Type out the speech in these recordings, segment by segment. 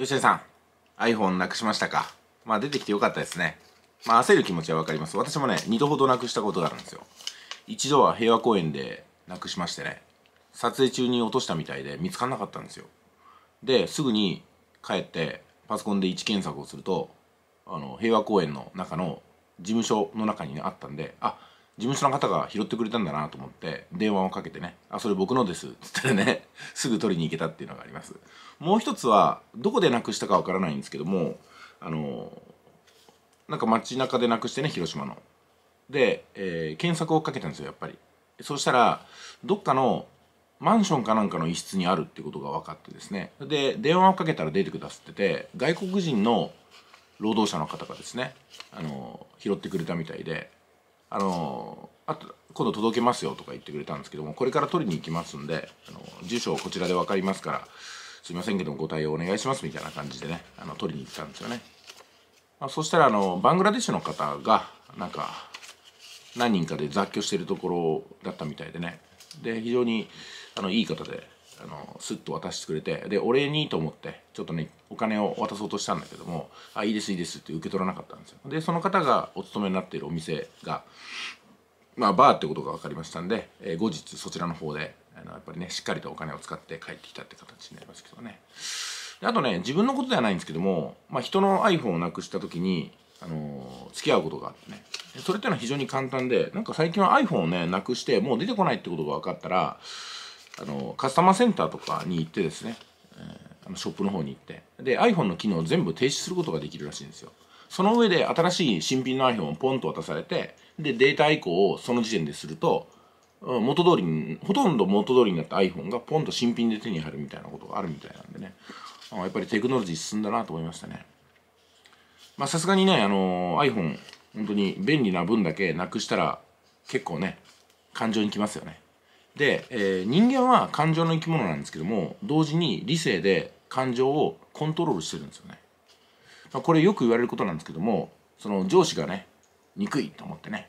吉江さん、iPhone なくしましたかまあ出てきてよかったですね。まあ焦る気持ちはわかります。私もね、2度ほどなくしたことがあるんですよ。一度は平和公園でなくしましてね、撮影中に落としたみたいで見つからなかったんですよ。で、すぐに帰ってパソコンで位置検索をすると、あの、平和公園の中の事務所の中に、ね、あったんで、あ、事務所の方が拾ってくれたんだなと思って電話をかけてね「あそれ僕のです」っつってね すぐ取りに行けたっていうのがありますもう一つはどこでなくしたかわからないんですけどもあのなんか街中でなくしてね広島ので、えー、検索をかけたんですよやっぱりそうしたらどっかのマンションかなんかの一室にあるってことが分かってですねで電話をかけたら出てくださってて外国人の労働者の方がですねあの拾ってくれたみたいであのあと今度届けますよとか言ってくれたんですけどもこれから取りに行きますんであの住所こちらで分かりますからすいませんけどご対応お願いしますみたいな感じでねあの取りに行ったんですよね、まあ、そしたらあのバングラデシュの方がなんか何人かで雑居してるところだったみたいでねで非常にあのいい方であのスッと渡してくれてでお礼にと思ってちょっとねお金を渡そうとしたんだけども「あいいですいいです」って受け取らなかったんですよでその方がお勤めになっているお店がまあバーってことが分かりましたんで、えー、後日そちらの方であのやっぱりねしっかりとお金を使って帰ってきたって形になりますけどねあとね自分のことではないんですけども、まあ、人の iPhone をなくした時にあのー、付き合うことがあってねそれっていうのは非常に簡単でなんか最近は iPhone をねなくしてもう出てこないってことが分かったらあのカスタマーセンターとかに行ってですね、えー、あのショップの方に行ってで iPhone の機能を全部停止することができるらしいんですよその上で新しい新品の iPhone をポンと渡されてでデータ移行をその時点ですると元通りにほとんど元通りになった iPhone がポンと新品で手に入るみたいなことがあるみたいなんでねやっぱりテクノロジー進んだなと思いましたねまあさすがにねあの iPhone 本当に便利な分だけなくしたら結構ね感情にきますよねで、えー、人間は感情の生き物なんですけども同時に理性で感情をコントロールしてるんですよね、まあ、これよく言われることなんですけどもその上司がね憎いと思ってね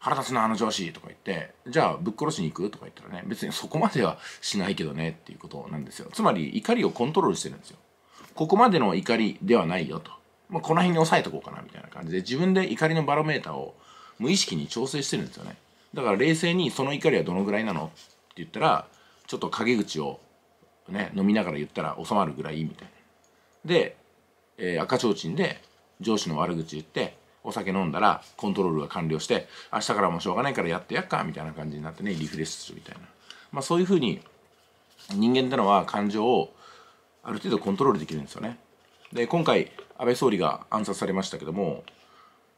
腹立つなあの上司とか言ってじゃあぶっ殺しに行くとか言ったらね別にそこまではしないけどねっていうことなんですよつまり怒りをコントロールしてるんですよここまでの怒りではないよと、まあ、この辺に抑えとこうかなみたいな感じで自分で怒りのバロメーターを無意識に調整してるんですよねだから冷静にその怒りはどのぐらいなのって言ったらちょっと陰口をね飲みながら言ったら収まるぐらいみたいな。で、えー、赤ちょうちんで上司の悪口言ってお酒飲んだらコントロールが完了して明日からもしょうがないからやってやっかみたいな感じになってねリフレッシュするみたいな、まあ、そういうふうに人間ってのは感情をある程度コントロールできるんですよね。で今回安倍総理が暗殺されましたけども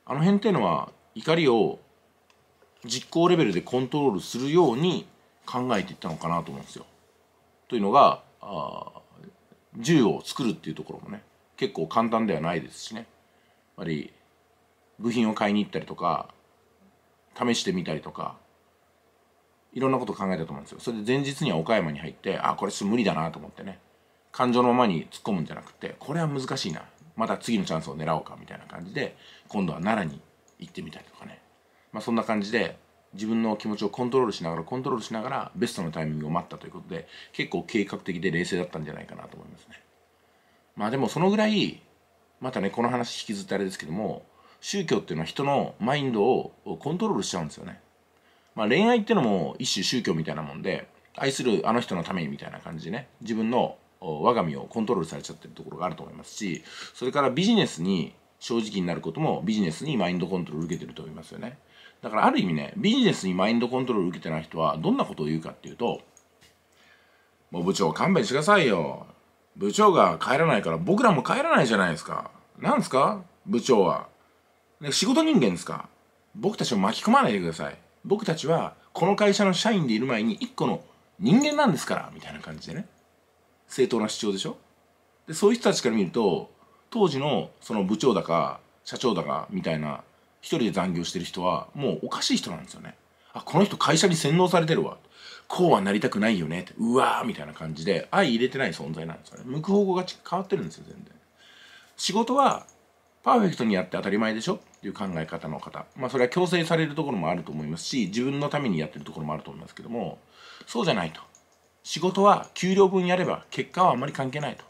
あの辺っていうのは怒りを実行レベルでコントロールするように考えていったのかなと思うんですよ。というのがあ銃を作るっていうところもね結構簡単ではないですしねやっぱり部品を買いに行ったりとか試してみたりとかいろんなこと考えたと思うんですよそれで前日には岡山に入ってあこれ無理だなと思ってね感情のままに突っ込むんじゃなくてこれは難しいなまた次のチャンスを狙おうかみたいな感じで今度は奈良に行ってみたりとかねまあ、そんな感じで自分の気持ちをコントロールしながらコントロールしながらベストのタイミングを待ったということで結構計画的で冷静だったんじゃないかなと思いますねまあでもそのぐらいまたねこの話引きずってあれですけども宗教っていうのは人のマインドをコントロールしちゃうんですよねまあ恋愛ってのも一種宗教みたいなもんで愛するあの人のためにみたいな感じでね自分の我が身をコントロールされちゃってるところがあると思いますしそれからビジネスに正直になることもビジネスにマインドコントロール受けてると思いますよね。だからある意味ね、ビジネスにマインドコントロール受けてない人はどんなことを言うかっていうと、もう部長勘弁してくださいよ。部長が帰らないから僕らも帰らないじゃないですか。なんですか部長は。仕事人間ですか僕たちを巻き込まないでください。僕たちはこの会社の社員でいる前に一個の人間なんですからみたいな感じでね正当な主張でしょでそういう人たちから見ると当時のその部長だか社長だかみたいな一人で残業してる人はもうおかしい人なんですよね。あこの人会社に洗脳されてるわこうはなりたくないよねってうわーみたいな感じで相入れてない存在なんですよね向く方向が変わってるんですよ全然仕事はパーフェクトにやって当たり前でしょっていう考え方の方まあそれは強制されるところもあると思いますし自分のためにやってるところもあると思いますけどもそうじゃないと仕事は給料分やれば結果はあんまり関係ないと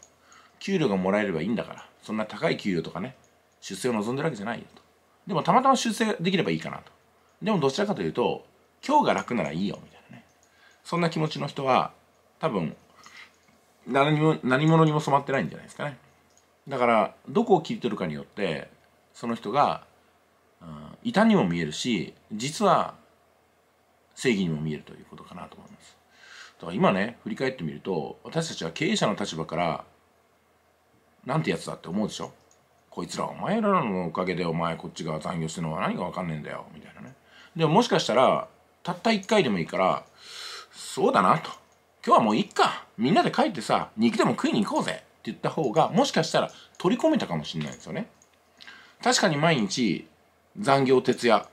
給料がもらえればいいんだからそんな高い給与とかね出世を望んでるわけじゃないよとでもたまたま出世できればいいかなとでもどちらかというと今日が楽ならいいよみたいなねそんな気持ちの人は多分何も何者にも染まってないんじゃないですかねだからどこを切り取るかによってその人が、うん、にも見えるし実は正義にも見えるということかなと思いますだから今ね振り返ってみると私たちは経営者の立場からなんてやつだって思うでしょこいつらお前らのおかげでお前こっちが残業してるのは何が分かんねえんだよみたいなねでももしかしたらたった1回でもいいからそうだなと今日はもういっかみんなで帰ってさ肉でも食いに行こうぜって言った方がもしかしたら取り込めたかもしれないですよね確かに毎日残業徹夜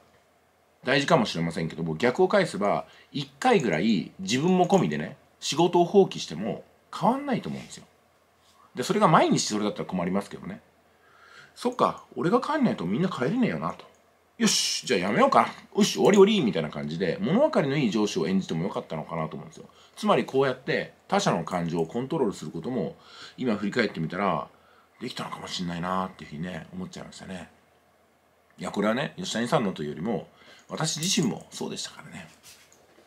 大事かもしれませんけども逆を返せば1回ぐらい自分も込みでね仕事を放棄しても変わんないと思うんですよでそれが毎日それだったら困りますけどねそっか俺が帰んないとみんな帰れねえよなとよしじゃあやめようかよし終わり終わりみたいな感じで物分かりのいい上司を演じてもよかったのかなと思うんですよつまりこうやって他者の感情をコントロールすることも今振り返ってみたらできたのかもしんないなっていうふうにね思っちゃいましたねいやこれはね吉谷さんのというよりも私自身もそうでしたからね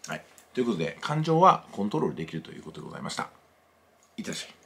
はいということで感情はコントロールできるということでございましたいってらっしゃい